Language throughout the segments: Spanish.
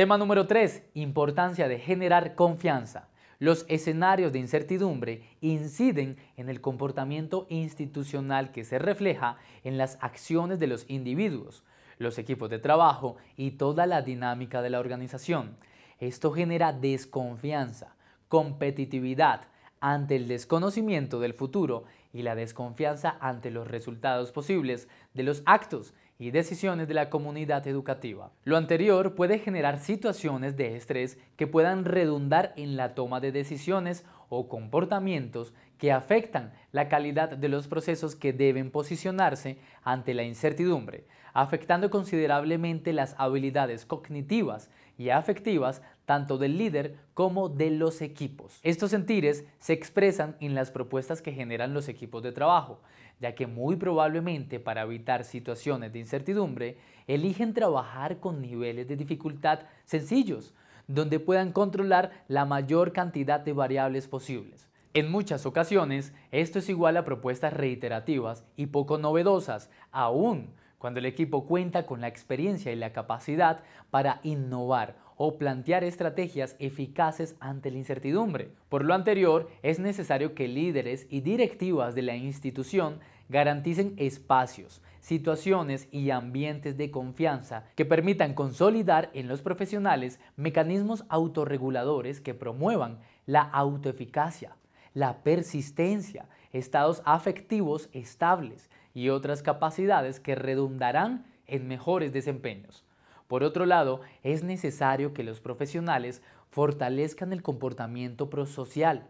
Tema número 3. Importancia de generar confianza. Los escenarios de incertidumbre inciden en el comportamiento institucional que se refleja en las acciones de los individuos, los equipos de trabajo y toda la dinámica de la organización. Esto genera desconfianza, competitividad ante el desconocimiento del futuro y la desconfianza ante los resultados posibles de los actos y decisiones de la comunidad educativa. Lo anterior puede generar situaciones de estrés que puedan redundar en la toma de decisiones o comportamientos que afectan la calidad de los procesos que deben posicionarse ante la incertidumbre, afectando considerablemente las habilidades cognitivas y afectivas tanto del líder como de los equipos. Estos sentires se expresan en las propuestas que generan los equipos de trabajo, ya que muy probablemente para evitar situaciones de incertidumbre, eligen trabajar con niveles de dificultad sencillos, donde puedan controlar la mayor cantidad de variables posibles. En muchas ocasiones, esto es igual a propuestas reiterativas y poco novedosas, aún cuando el equipo cuenta con la experiencia y la capacidad para innovar o plantear estrategias eficaces ante la incertidumbre. Por lo anterior, es necesario que líderes y directivas de la institución garanticen espacios, situaciones y ambientes de confianza que permitan consolidar en los profesionales mecanismos autorreguladores que promuevan la autoeficacia, la persistencia, estados afectivos estables y otras capacidades que redundarán en mejores desempeños. Por otro lado, es necesario que los profesionales fortalezcan el comportamiento prosocial,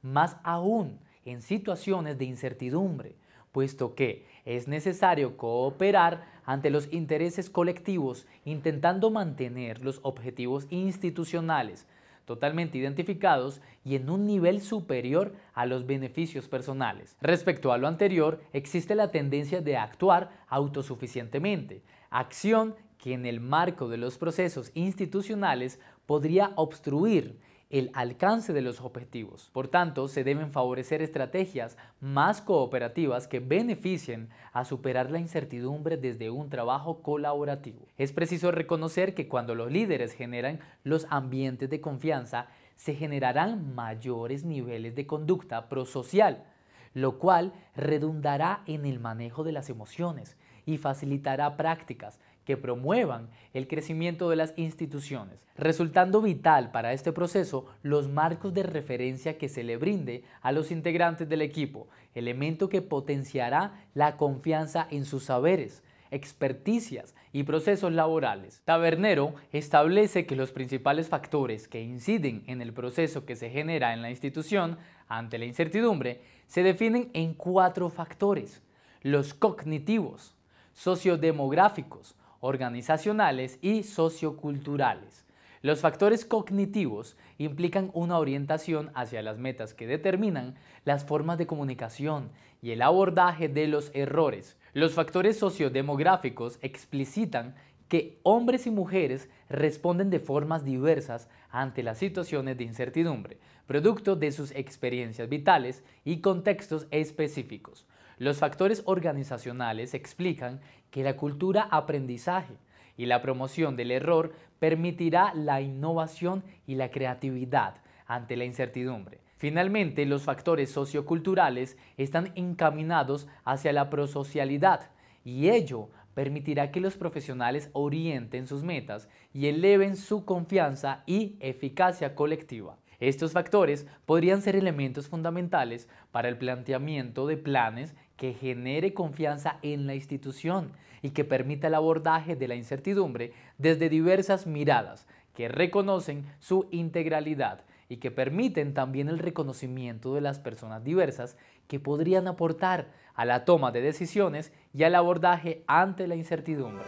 más aún en situaciones de incertidumbre, puesto que es necesario cooperar ante los intereses colectivos intentando mantener los objetivos institucionales totalmente identificados y en un nivel superior a los beneficios personales. Respecto a lo anterior, existe la tendencia de actuar autosuficientemente, acción que en el marco de los procesos institucionales podría obstruir el alcance de los objetivos. Por tanto, se deben favorecer estrategias más cooperativas que beneficien a superar la incertidumbre desde un trabajo colaborativo. Es preciso reconocer que cuando los líderes generan los ambientes de confianza, se generarán mayores niveles de conducta prosocial, lo cual redundará en el manejo de las emociones y facilitará prácticas que promuevan el crecimiento de las instituciones, resultando vital para este proceso los marcos de referencia que se le brinde a los integrantes del equipo, elemento que potenciará la confianza en sus saberes, experticias y procesos laborales. Tabernero establece que los principales factores que inciden en el proceso que se genera en la institución ante la incertidumbre se definen en cuatro factores, los cognitivos, sociodemográficos, organizacionales y socioculturales. Los factores cognitivos implican una orientación hacia las metas que determinan las formas de comunicación y el abordaje de los errores. Los factores sociodemográficos explicitan que hombres y mujeres responden de formas diversas ante las situaciones de incertidumbre, producto de sus experiencias vitales y contextos específicos. Los factores organizacionales explican que la cultura aprendizaje y la promoción del error permitirá la innovación y la creatividad ante la incertidumbre. Finalmente, los factores socioculturales están encaminados hacia la prosocialidad y ello permitirá que los profesionales orienten sus metas y eleven su confianza y eficacia colectiva. Estos factores podrían ser elementos fundamentales para el planteamiento de planes que genere confianza en la institución y que permita el abordaje de la incertidumbre desde diversas miradas que reconocen su integralidad y que permiten también el reconocimiento de las personas diversas que podrían aportar a la toma de decisiones y al abordaje ante la incertidumbre.